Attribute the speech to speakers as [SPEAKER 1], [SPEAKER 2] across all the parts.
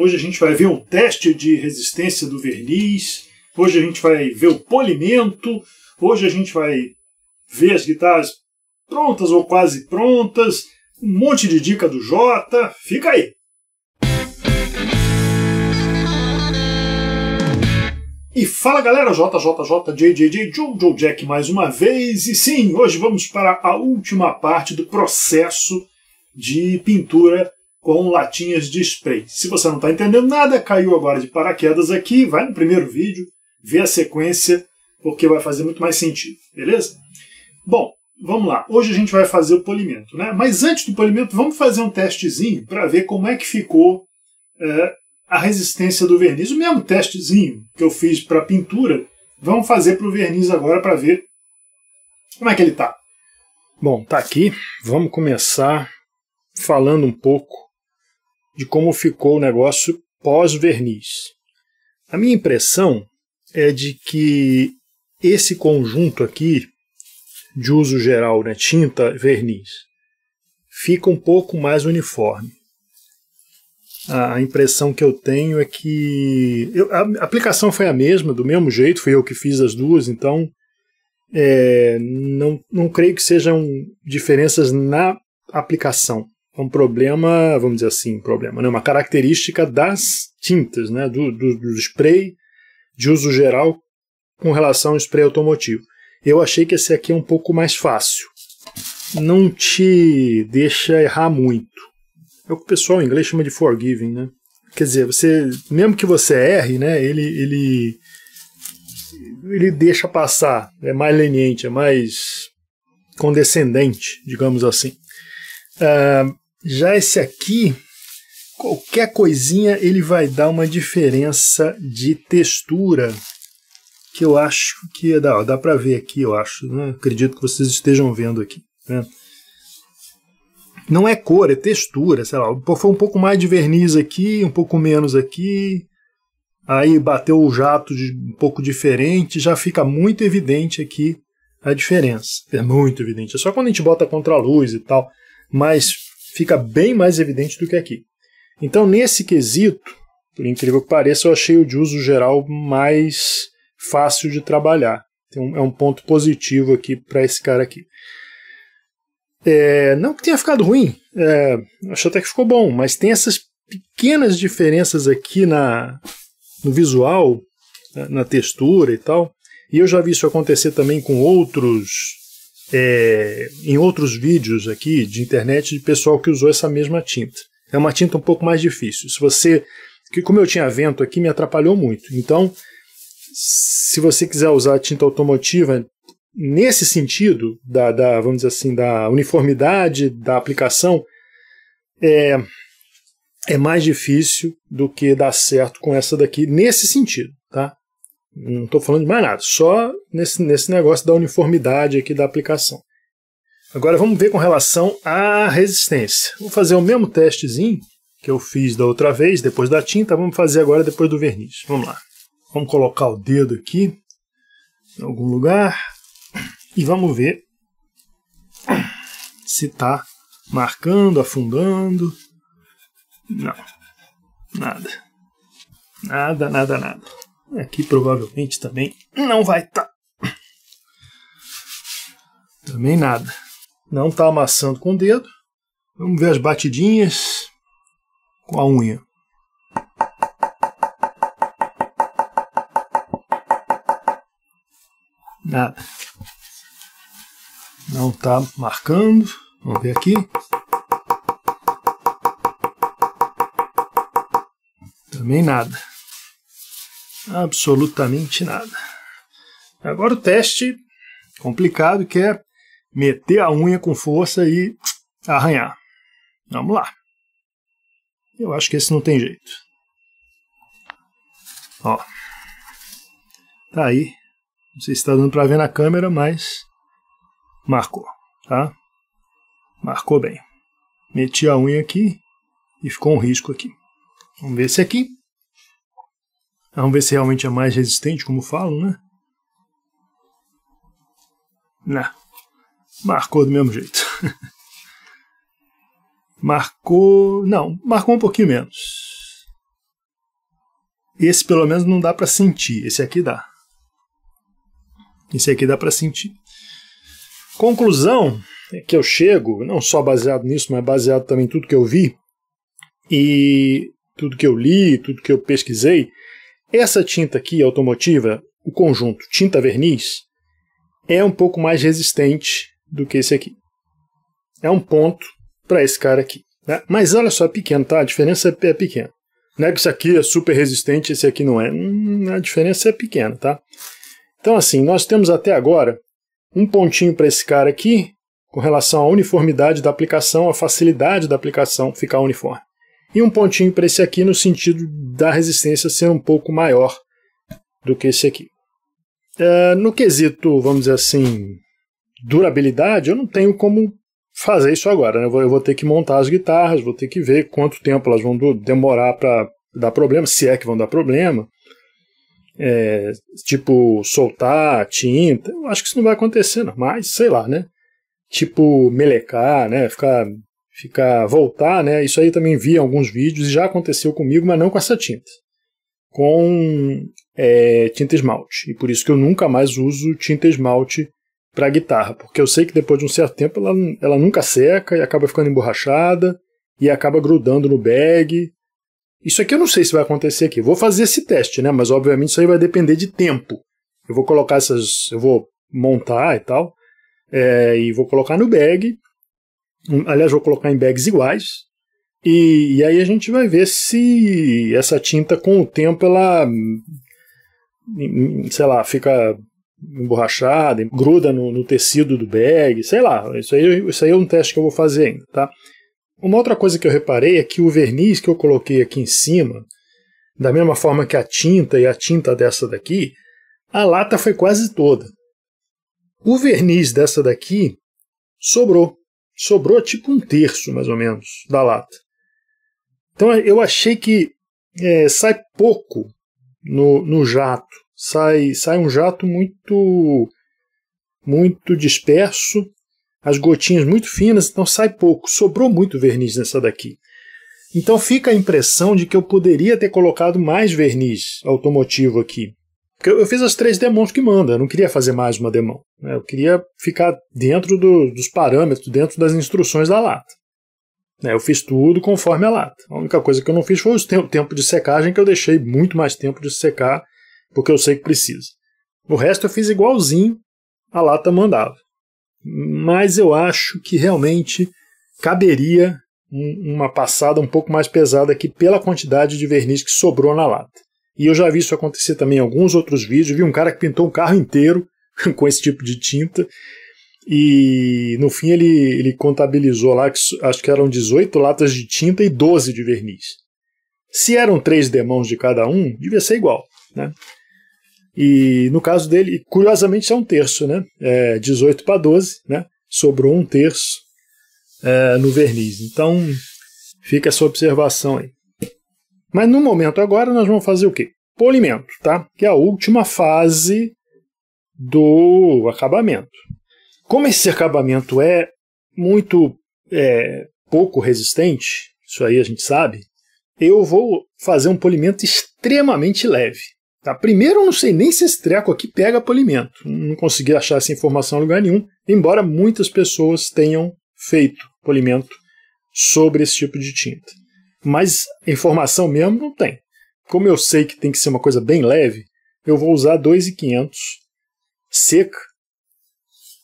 [SPEAKER 1] Hoje a gente vai ver o teste de resistência do verniz, hoje a gente vai ver o polimento, hoje a gente vai ver as guitarras prontas ou quase prontas, um monte de dica do Jota, fica aí! E fala galera, JJJJJJ, Joe Jack mais uma vez. E sim, hoje vamos para a última parte do processo de pintura com latinhas de spray. Se você não está entendendo nada, caiu agora de paraquedas aqui, vai no primeiro vídeo, vê a sequência, porque vai fazer muito mais sentido, beleza? Bom, vamos lá. Hoje a gente vai fazer o polimento, né? Mas antes do polimento, vamos fazer um testezinho para ver como é que ficou é, a resistência do verniz. O mesmo testezinho que eu fiz para pintura, vamos fazer para o verniz agora para ver como é que ele está. Bom, tá aqui. Vamos começar falando um pouco de como ficou o negócio pós-verniz. A minha impressão é de que esse conjunto aqui, de uso geral, né, tinta, verniz, fica um pouco mais uniforme. A impressão que eu tenho é que. Eu, a aplicação foi a mesma, do mesmo jeito, fui eu que fiz as duas, então é, não, não creio que sejam diferenças na aplicação um problema, vamos dizer assim, problema, né? uma característica das tintas, né? do, do, do spray de uso geral com relação ao spray automotivo. Eu achei que esse aqui é um pouco mais fácil. Não te deixa errar muito. É o que o pessoal em inglês chama de forgiving, né? Quer dizer, você, mesmo que você erre, né, ele, ele, ele deixa passar, é mais leniente, é mais condescendente, digamos assim. Uh, já esse aqui, qualquer coisinha ele vai dar uma diferença de textura que eu acho que é dá, dá para ver aqui, eu acho, né? acredito que vocês estejam vendo aqui. Né? Não é cor, é textura, sei lá, foi um pouco mais de verniz aqui, um pouco menos aqui, aí bateu o jato de um pouco diferente, já fica muito evidente aqui a diferença. É muito evidente, é só quando a gente bota contra a luz e tal, mas fica bem mais evidente do que aqui. Então, nesse quesito, por incrível que pareça, eu achei o de uso geral mais fácil de trabalhar. Então, é um ponto positivo aqui para esse cara aqui. É, não que tenha ficado ruim, é, acho até que ficou bom, mas tem essas pequenas diferenças aqui na, no visual, na, na textura e tal. E eu já vi isso acontecer também com outros é, em outros vídeos aqui de internet de pessoal que usou essa mesma tinta. É uma tinta um pouco mais difícil. Se você. Que como eu tinha vento aqui, me atrapalhou muito. Então, se você quiser usar a tinta automotiva nesse sentido, da, da vamos dizer assim, da uniformidade da aplicação, é, é mais difícil do que dar certo com essa daqui nesse sentido. Não estou falando de mais nada, só nesse, nesse negócio da uniformidade aqui da aplicação. Agora vamos ver com relação à resistência. Vou fazer o mesmo testezinho que eu fiz da outra vez, depois da tinta, vamos fazer agora depois do verniz. Vamos lá. Vamos colocar o dedo aqui em algum lugar e vamos ver se está marcando, afundando. Não. Nada. Nada, nada, nada. Aqui é, provavelmente também não vai estar. Tá. Também nada. Não está amassando com o dedo. Vamos ver as batidinhas com a unha. Nada. Não está marcando. Vamos ver aqui. Também nada. Absolutamente nada. Agora o teste complicado que é meter a unha com força e arranhar. Vamos lá. Eu acho que esse não tem jeito. Ó. Tá aí. Não sei se está dando para ver na câmera, mas marcou, tá? Marcou bem. Meti a unha aqui e ficou um risco aqui. Vamos ver esse aqui. Vamos ver se realmente é mais resistente, como falam, né? Não. Marcou do mesmo jeito. marcou. Não, marcou um pouquinho menos. Esse pelo menos não dá para sentir. Esse aqui dá. Esse aqui dá para sentir. Conclusão é que eu chego, não só baseado nisso, mas baseado também em tudo que eu vi e tudo que eu li, tudo que eu pesquisei, essa tinta aqui, automotiva, o conjunto tinta verniz, é um pouco mais resistente do que esse aqui. É um ponto para esse cara aqui. Né? Mas olha só, é pequeno, tá? A diferença é, é pequena. Não é que isso aqui é super resistente, esse aqui não é. Hum, a diferença é pequena, tá? Então assim, nós temos até agora um pontinho para esse cara aqui, com relação à uniformidade da aplicação, a facilidade da aplicação ficar uniforme e um pontinho para esse aqui no sentido da resistência ser um pouco maior do que esse aqui. Uh, no quesito, vamos dizer assim, durabilidade, eu não tenho como fazer isso agora. Né? Eu, vou, eu, vou, ter que montar as guitarras, vou ter que ver quanto tempo elas vão demorar para dar problema, se é que vão dar problema. É, tipo, soltar tinta, eu acho que isso não vai acontecer, não. mas sei lá, né? Tipo, melecar, né? Ficar ficar voltar, né? Isso aí também vi em alguns vídeos e já aconteceu comigo, mas não com essa tinta, com é, tinta esmalte. E por isso que eu nunca mais uso tinta esmalte para guitarra, porque eu sei que depois de um certo tempo ela, ela nunca seca e acaba ficando emborrachada e acaba grudando no bag. Isso aqui eu não sei se vai acontecer aqui. Vou fazer esse teste, né? Mas obviamente isso aí vai depender de tempo. Eu vou colocar essas, eu vou montar e tal, é, e vou colocar no bag Aliás, vou colocar em bags iguais. E, e aí a gente vai ver se essa tinta, com o tempo, ela. Hum, hum, sei lá, fica emborrachada, gruda no, no, tecido do bag, sei lá. Isso aí, isso aí é um teste que eu vou fazer ainda, tá? Uma outra coisa que eu reparei é que o verniz que eu coloquei aqui em cima, da mesma forma que a tinta e a tinta dessa daqui, a lata foi quase toda. O verniz dessa daqui sobrou sobrou tipo um terço, mais ou menos, da lata. Então eu achei que é, sai pouco no, no jato. Sai, sai um jato muito, muito disperso, as gotinhas muito finas, então sai pouco. Sobrou muito verniz nessa daqui. Então fica a impressão de que eu poderia ter colocado mais verniz automotivo aqui. Porque eu fiz as três demons que manda, eu não queria fazer mais uma demão. Né? Eu queria ficar dentro do, dos parâmetros, dentro das instruções da lata. Né? Eu fiz tudo conforme a lata. A única coisa que eu não fiz foi o tempo de secagem, que eu deixei muito mais tempo de secar, porque eu sei que precisa. O resto eu fiz igualzinho a lata mandava. Mas eu acho que realmente caberia uma passada um pouco mais pesada aqui pela quantidade de verniz que sobrou na lata. E eu já vi isso acontecer também em alguns outros vídeos. Vi um cara que pintou um carro inteiro com esse tipo de tinta. E no fim ele, ele contabilizou lá, que acho que eram 18 latas de tinta e 12 de verniz. Se eram três demãos de cada um, devia ser igual. Né? E no caso dele, curiosamente é um terço, né? É 18 para 12, né? Sobrou um terço é, no verniz. Então fica essa observação aí. Mas no momento agora nós vamos fazer o quê? Polimento, tá? Que é a última fase do acabamento. Como esse acabamento é muito é, pouco resistente, isso aí a gente sabe, eu vou fazer um polimento extremamente leve. Tá? Primeiro, eu não sei nem se esse treco aqui pega polimento. Não consegui achar essa informação em lugar nenhum, embora muitas pessoas tenham feito polimento sobre esse tipo de tinta. Mas informação mesmo não tem. Como eu sei que tem que ser uma coisa bem leve, eu vou usar 2,500 seca.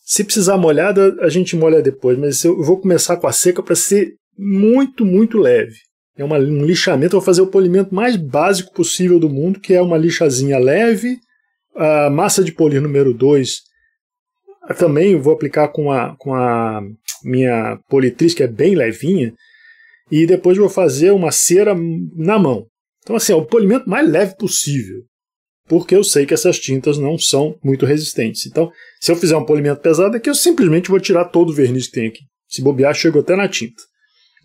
[SPEAKER 1] Se precisar molhada, a gente molha depois, mas eu vou começar com a seca para ser muito, muito leve. É uma, um lixamento, eu vou fazer o polimento mais básico possível do mundo, que é uma lixazinha leve. A massa de polir número 2 também vou aplicar com a, com a minha politriz, que é bem levinha, e depois vou fazer uma cera na mão. Então, assim, é o polimento mais leve possível, porque eu sei que essas tintas não são muito resistentes. Então, se eu fizer um polimento pesado aqui, é eu simplesmente vou tirar todo o verniz que tem aqui. Se bobear, chega até na tinta.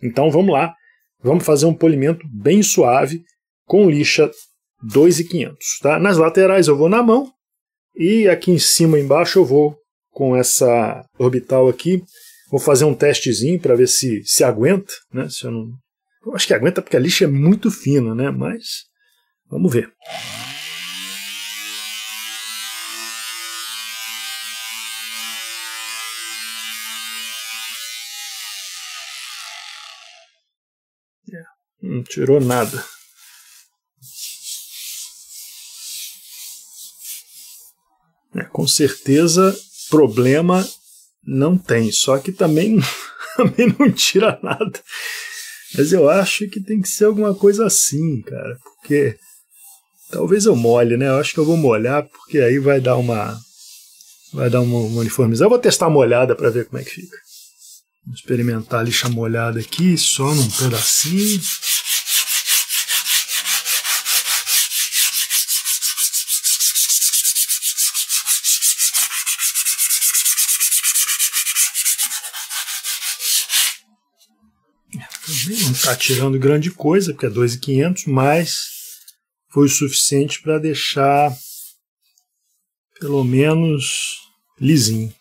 [SPEAKER 1] Então, vamos lá. Vamos fazer um polimento bem suave com lixa 2,500. Tá? Nas laterais eu vou na mão e aqui em cima e embaixo eu vou com essa orbital aqui Vou fazer um testezinho para ver se se aguenta, né? Se eu não, eu acho que aguenta porque a lixa é muito fina, né? Mas vamos ver. Não tirou nada. É, com certeza, problema não tem, só que também, também não tira nada. Mas eu acho que tem que ser alguma coisa assim, cara, porque talvez eu molhe, né? Eu acho que eu vou molhar, porque aí vai dar uma vai dar uma, uma uniformizada. Eu vou testar molhada para ver como é que fica. Vou experimentar a lixa molhada aqui, só num pedacinho. não está tirando grande coisa, porque é 2,500, mas foi o suficiente para deixar pelo menos lisinho.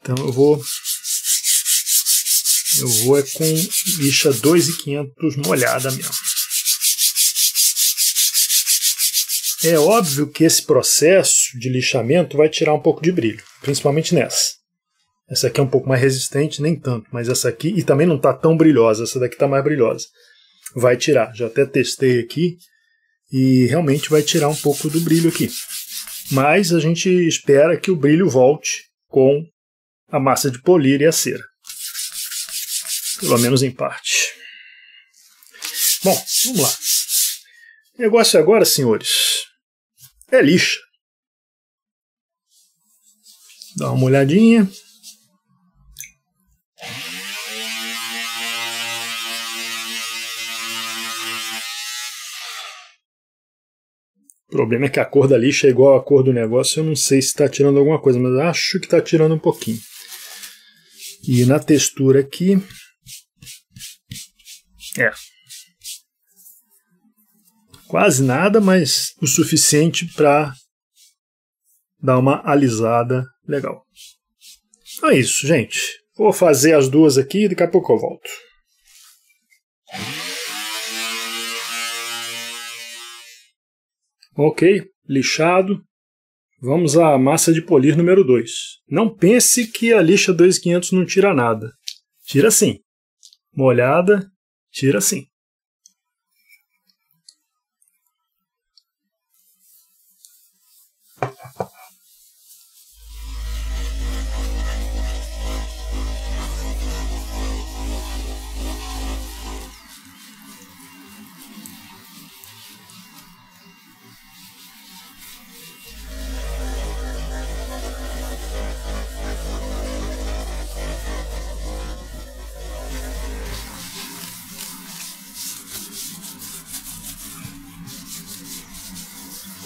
[SPEAKER 1] Então eu vou eu vou é com lixa 2,500 molhada mesmo. É óbvio que esse processo de lixamento vai tirar um pouco de brilho, principalmente nessa. Essa aqui é um pouco mais resistente, nem tanto, mas essa aqui, e também não está tão brilhosa, essa daqui está mais brilhosa. Vai tirar, já até testei aqui, e realmente vai tirar um pouco do brilho aqui. Mas a gente espera que o brilho volte com a massa de polir e a cera. Pelo menos em parte. Bom, vamos lá. O negócio agora, senhores, é lixa. Dá uma olhadinha. O problema é que a cor da lixa é igual à cor do negócio, eu não sei se está tirando alguma coisa, mas acho que está tirando um pouquinho. E na textura aqui. É. Quase nada, mas o suficiente para dar uma alisada legal. Então é isso, gente. Vou fazer as duas aqui e daqui a pouco eu volto. Ok, lixado. Vamos à massa de polir número 2. Não pense que a lixa 2500 não tira nada. Tira sim. Molhada, tira sim.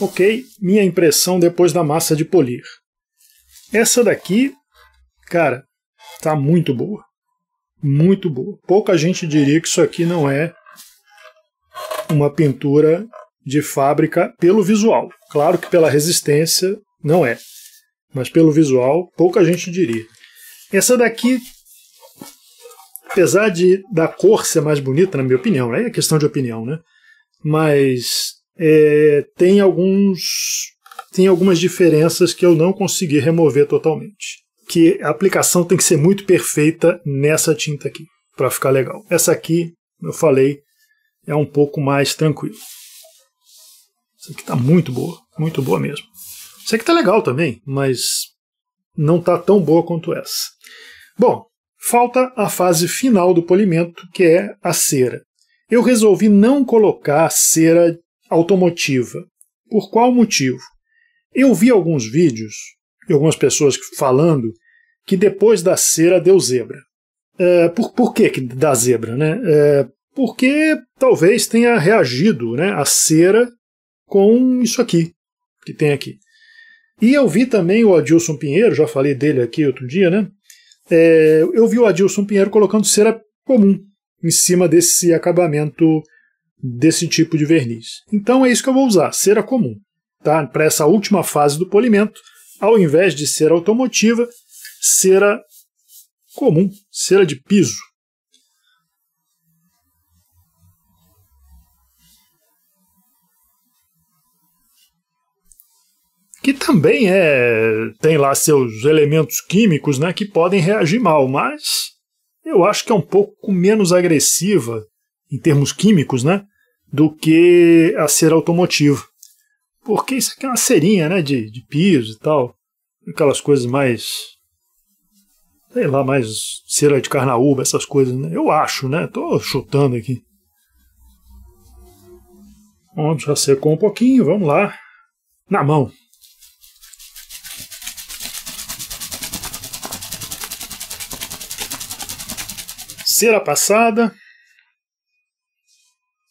[SPEAKER 1] Ok, minha impressão depois da massa de polir. Essa daqui, cara, tá muito boa. Muito boa. Pouca gente diria que isso aqui não é uma pintura de fábrica pelo visual. Claro que pela resistência não é, mas pelo visual pouca gente diria. Essa daqui, apesar de da cor ser mais bonita, na minha opinião, aí né? é questão de opinião, né? Mas é, tem alguns tem algumas diferenças que eu não consegui remover totalmente. Que a aplicação tem que ser muito perfeita nessa tinta aqui, para ficar legal. Essa aqui, eu falei, é um pouco mais tranquilo. Essa aqui tá muito boa, muito boa mesmo. Essa aqui tá legal também, mas não tá tão boa quanto essa. Bom, falta a fase final do polimento, que é a cera. Eu resolvi não colocar cera automotiva. Por qual motivo? Eu vi alguns vídeos e algumas pessoas falando que depois da cera deu zebra. É, por, por que, que dá zebra? Né? É, porque talvez tenha reagido né, a cera com isso aqui, que tem aqui. E eu vi também o Adilson Pinheiro, já falei dele aqui outro dia, né? É, eu vi o Adilson Pinheiro colocando cera comum em cima desse acabamento desse tipo de verniz. Então é isso que eu vou usar, cera comum. Tá? Para essa última fase do polimento, ao invés de cera automotiva, cera comum, cera de piso. que também é tem lá seus elementos químicos, né, que podem reagir mal, mas eu acho que é um pouco menos agressiva em termos químicos, né, do que a cera automotiva. Porque isso aqui é uma cerinha, né? De, de piso e tal. Aquelas coisas mais. Sei lá, mais cera de carnaúba, essas coisas, né? Eu acho, né? Tô chutando aqui. Bom, já secou um pouquinho, vamos lá. Na mão. Cera passada.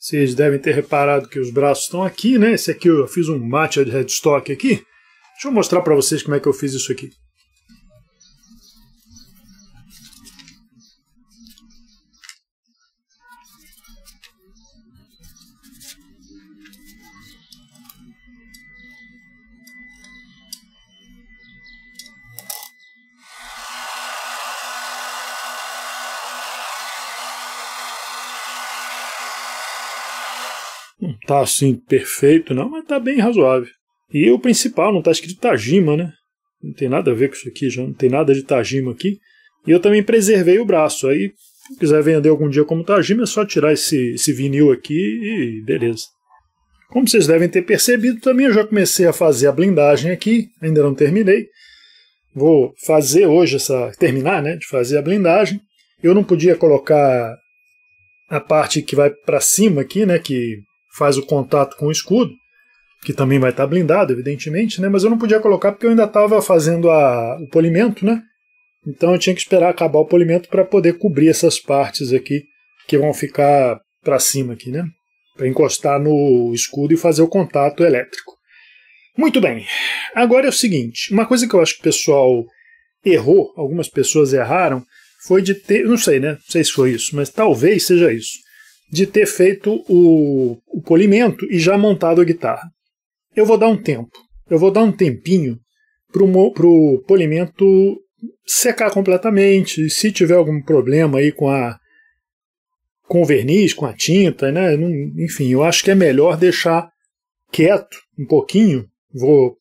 [SPEAKER 1] Vocês devem ter reparado que os braços estão aqui, né? Esse aqui eu fiz um matcha de headstock aqui. Deixa eu mostrar para vocês como é que eu fiz isso aqui. tá assim perfeito, não, mas tá bem razoável. E o principal, não tá escrito Tajima, né? Não tem nada a ver com isso aqui, já não tem nada de Tajima aqui. E eu também preservei o braço. Aí, se quiser vender algum dia como Tajima, é só tirar esse, esse vinil aqui e beleza. Como vocês devem ter percebido, também eu já comecei a fazer a blindagem aqui, ainda não terminei. Vou fazer hoje essa. terminar, né? De fazer a blindagem. Eu não podia colocar a parte que vai para cima aqui, né? Que faz o contato com o escudo, que também vai estar tá blindado, evidentemente, né? Mas eu não podia colocar porque eu ainda estava fazendo a, o polimento, né? Então eu tinha que esperar acabar o polimento para poder cobrir essas partes aqui que vão ficar para cima aqui, né? Para encostar no escudo e fazer o contato elétrico. Muito bem. Agora é o seguinte, uma coisa que eu acho que o pessoal errou, algumas pessoas erraram, foi de ter, não sei, né? Não sei se foi isso, mas talvez seja isso de ter feito o, o polimento e já montado a guitarra. Eu vou dar um tempo, eu vou dar um tempinho para o polimento secar completamente. Se tiver algum problema aí com a com o verniz, com a tinta, né? Enfim, eu acho que é melhor deixar quieto um pouquinho. Vou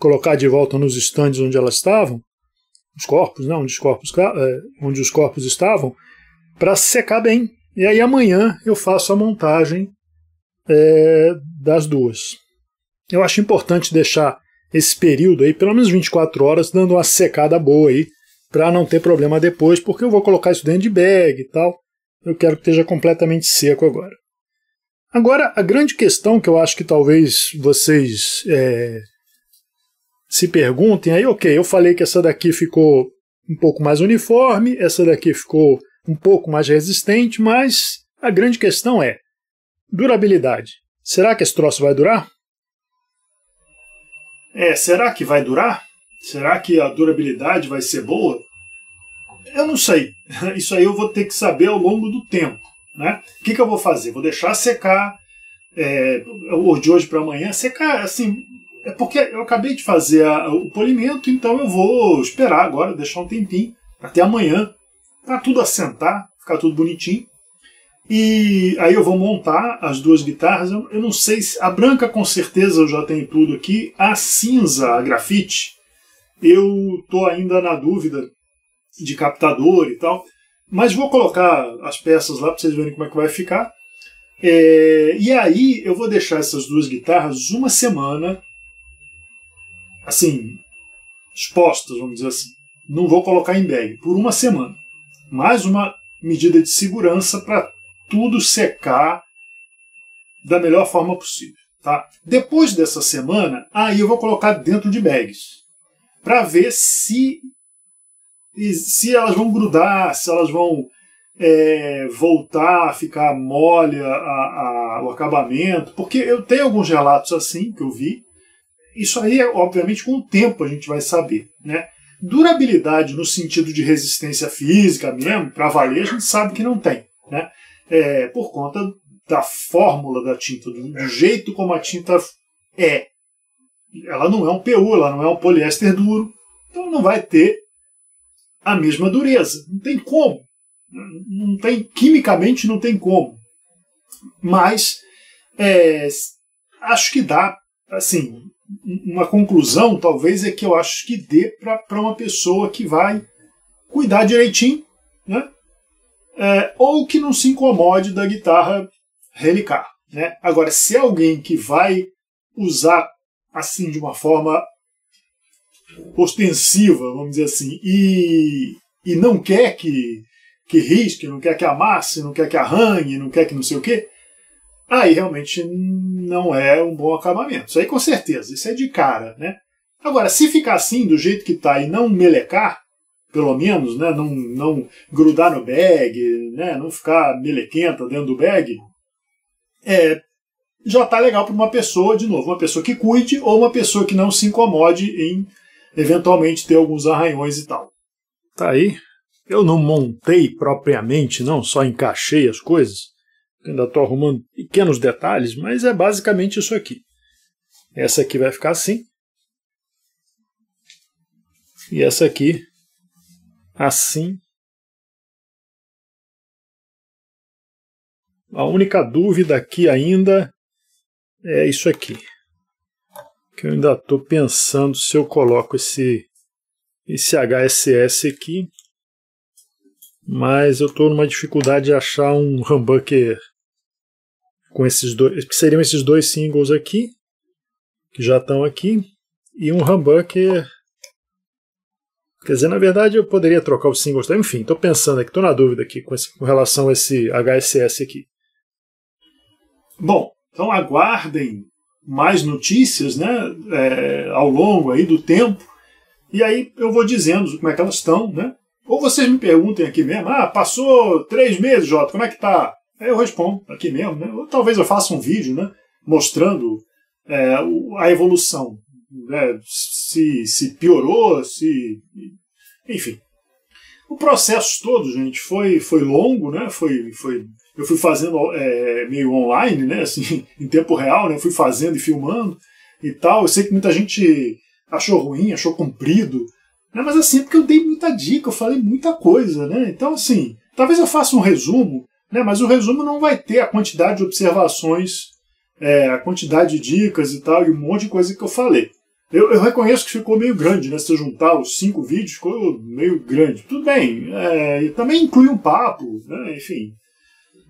[SPEAKER 1] colocar de volta nos estandes onde elas estavam, os corpos, né? Onde os corpos, eh, onde os corpos estavam, para secar bem, e aí amanhã eu faço a montagem é, das duas. Eu acho importante deixar esse período aí, pelo menos 24 horas, dando uma secada boa aí, para não ter problema depois, porque eu vou colocar isso dentro de bag e tal. Eu quero que esteja completamente seco agora. Agora, a grande questão que eu acho que talvez vocês é, se perguntem aí, é, ok, eu falei que essa daqui ficou um pouco mais uniforme, essa daqui ficou um pouco mais resistente, mas a grande questão é durabilidade. Será que esse troço vai durar? É, será que vai durar? Será que a durabilidade vai ser boa? Eu não sei. Isso aí eu vou ter que saber ao longo do tempo. Né? O que, que eu vou fazer? Vou deixar secar é, de hoje para amanhã, secar assim. É porque eu acabei de fazer a, o polimento, então eu vou esperar agora, deixar um tempinho, até amanhã, para tudo assentar, ficar tudo bonitinho. E aí eu vou montar as duas guitarras. Eu não sei se a branca com certeza eu já tenho tudo aqui. A cinza, a grafite, eu tô ainda na dúvida de captador e tal. Mas vou colocar as peças lá para vocês verem como é que vai ficar. É, e aí eu vou deixar essas duas guitarras uma semana assim expostas, vamos dizer assim. Não vou colocar em bag por uma semana mais uma medida de segurança para tudo secar da melhor forma possível. Tá? Depois dessa semana, aí eu vou colocar dentro de bags para ver se se elas vão grudar, se elas vão é, voltar a ficar mole a, a, o acabamento, porque eu tenho alguns relatos assim que eu vi. Isso aí, obviamente, com o tempo a gente vai saber, né? durabilidade no sentido de resistência física mesmo, para valer, a gente sabe que não tem. Né? É, por conta da fórmula da tinta, do, do, jeito como a tinta é. Ela não é um PU, ela não é um poliéster duro, então não vai ter a mesma dureza. Não tem como. Não tem, quimicamente não tem como. Mas é, acho que dá, assim, uma conclusão, talvez, é que eu acho que dê para uma pessoa que vai cuidar direitinho, né? É, ou que não se incomode da guitarra relicar. Né? Agora, se é alguém que vai usar assim de uma forma ostensiva, vamos dizer assim, e, e não quer que, que risque, não quer que amasse, não quer que arranhe, não quer que não sei o quê, aí realmente não é um bom acabamento. Isso aí com certeza, isso é de cara, né? Agora, se ficar assim, do jeito que tá, e não melecar, pelo menos, né, não, não grudar no bag, né, não ficar melequenta dentro do bag, é, já tá legal para uma pessoa, de novo, uma pessoa que cuide ou uma pessoa que não se incomode em eventualmente ter alguns arranhões e tal. Tá aí. Eu não montei propriamente, não, só encaixei as coisas ainda estou arrumando pequenos detalhes, mas é basicamente isso aqui. Essa aqui vai ficar assim. E essa aqui assim. A única dúvida aqui ainda é isso aqui. Que eu ainda estou pensando se eu coloco esse, esse HSS aqui. Mas eu estou numa dificuldade de achar um humbucker com esses dois, que seriam esses dois singles aqui, que já estão aqui, e um humbucker. Quer dizer, na verdade eu poderia trocar os singles, enfim, estou pensando aqui, estou na dúvida aqui com, esse, com relação a esse HSS aqui. Bom, então aguardem mais notícias né, é, ao longo aí do tempo. E aí eu vou dizendo como é que elas estão, né? Ou vocês me perguntem aqui mesmo, ah, passou três meses, Jota, como é que tá? Aí eu respondo aqui mesmo, né? Ou talvez eu faça um vídeo, né? Mostrando é, a evolução, né? se, se piorou, se. Enfim. O processo todo, gente, foi, foi longo, né? Foi, foi, eu fui fazendo é, meio online, né? Assim, em tempo real, né? fui fazendo e filmando e tal. Eu sei que muita gente achou ruim, achou comprido, né? mas assim, é porque eu dei muita dica, eu falei muita coisa, né? Então, assim, talvez eu faça um resumo né? Mas o resumo não vai ter a quantidade de observações, é, a quantidade de dicas e tal, e um monte de coisa que eu falei. Eu, eu reconheço que ficou meio grande, né? Se eu juntar os cinco vídeos, ficou meio grande. Tudo bem. É, e também inclui um papo, né? enfim.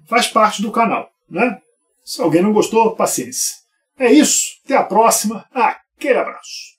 [SPEAKER 1] Faz parte do canal, né? Se alguém não gostou, paciência. É isso. Até a próxima. Aquele abraço.